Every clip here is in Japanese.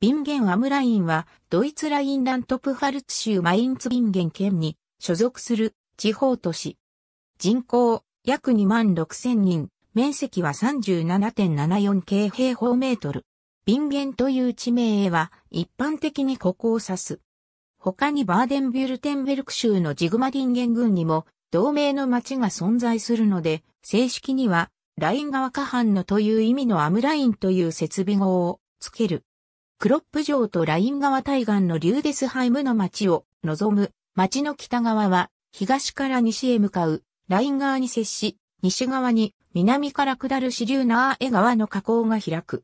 ビンゲンアムラインは、ドイツラインラントプファルツ州マインツビンゲン県に所属する地方都市。人口約2万6千人、面積は37.74平平方メートル。ビンゲンという地名は一般的にここを指す。他にバーデンビュルテンベルク州のジグマィンゲン郡にも同盟の町が存在するので、正式にはライン川下半のという意味のアムラインという設備号をつける。クロップ城とライン川対岸のリューデスハイムの町を望む。町の北側は東から西へ向かうライン川に接し、西側に南から下る支流ナーエ川の河口が開く。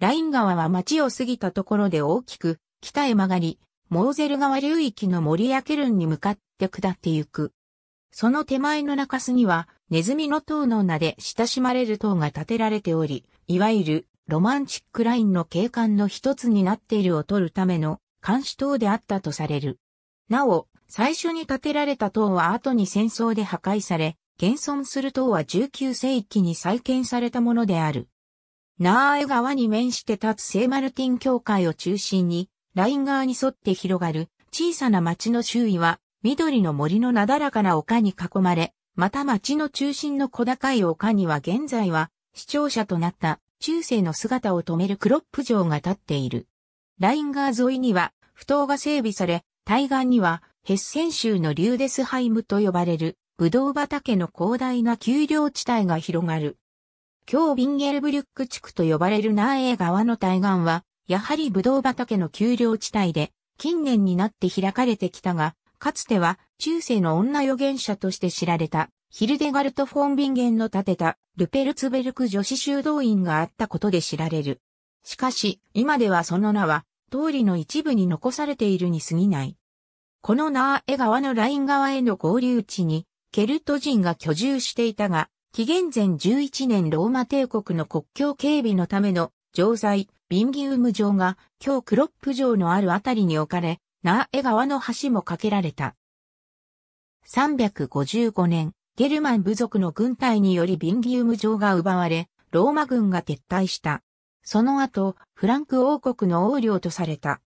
ライン川は町を過ぎたところで大きく北へ曲がり、モーゼル川流域の森やケルンに向かって下ってゆく。その手前の中州にはネズミの塔の名で親しまれる塔が建てられており、いわゆるロマンチックラインの景観の一つになっているを取るための監視塔であったとされる。なお、最初に建てられた塔は後に戦争で破壊され、現存する塔は19世紀に再建されたものである。ナーエ川に面して立つ聖マルティン教会を中心に、ライン側に沿って広がる小さな町の周囲は、緑の森のなだらかな丘に囲まれ、また町の中心の小高い丘には現在は、市庁舎となった中世の姿を止めるクロップ城が立っている。ライン川沿いには、不当が整備され、対岸には、ヘッセン州のリューデスハイムと呼ばれる、ブドウ畑の広大な丘陵地帯が広がる。今日ビンゲルブリュック地区と呼ばれるナーエ川の対岸は、やはりブドウ畑の丘陵地帯で、近年になって開かれてきたが、かつては中世の女預言者として知られたヒルデガルト・フォンビンゲンの建てたルペルツベルク女子修道院があったことで知られる。しかし、今ではその名は、通りの一部に残されているに過ぎない。このナーエ川のライン側への合流地に、ケルト人が居住していたが、紀元前11年ローマ帝国の国境警備のための城塞、ビンギウム城が、今日クロップ城のあるあたりに置かれ、ナーエ川の橋も架けられた。355年、ゲルマン部族の軍隊によりビンギウム城が奪われ、ローマ軍が撤退した。その後、フランク王国の王領とされた。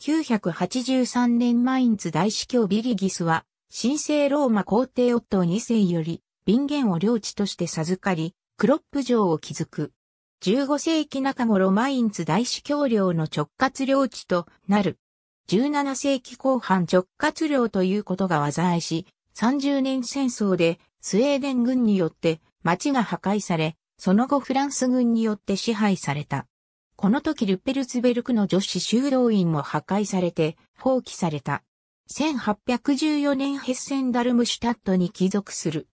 983年マインツ大司教ビリギスは、神聖ローマ皇帝オット2世より、ビンゲンを領地として授かり、クロップ城を築く。15世紀中頃マインツ大司教領の直轄領地となる。17世紀後半直轄領ということが災いし、30年戦争でスウェーデン軍によって町が破壊され、その後フランス軍によって支配された。この時ルッペルツベルクの女子修道院も破壊されて放棄された。1814年ヘッセンダルムシュタットに帰属する。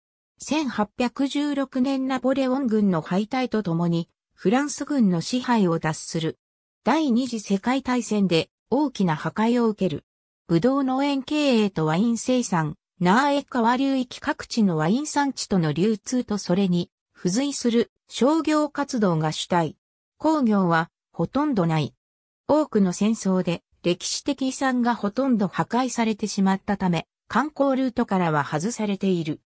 1816年ナポレオン軍の敗退とともにフランス軍の支配を脱する。第二次世界大戦で大きな破壊を受ける。ブドウ農園経営とワイン生産、ナーエ川流域各地のワイン産地との流通とそれに付随する商業活動が主体。工業はほとんどない。多くの戦争で歴史的遺産がほとんど破壊されてしまったため、観光ルートからは外されている。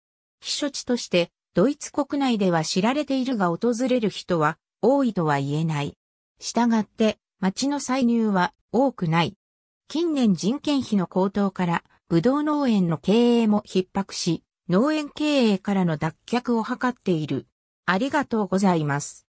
避暑地としてドイツ国内では知られているが訪れる人は多いとは言えない。したがって街の歳入は多くない。近年人件費の高騰からぶどう農園の経営も逼迫し、農園経営からの脱却を図っている。ありがとうございます。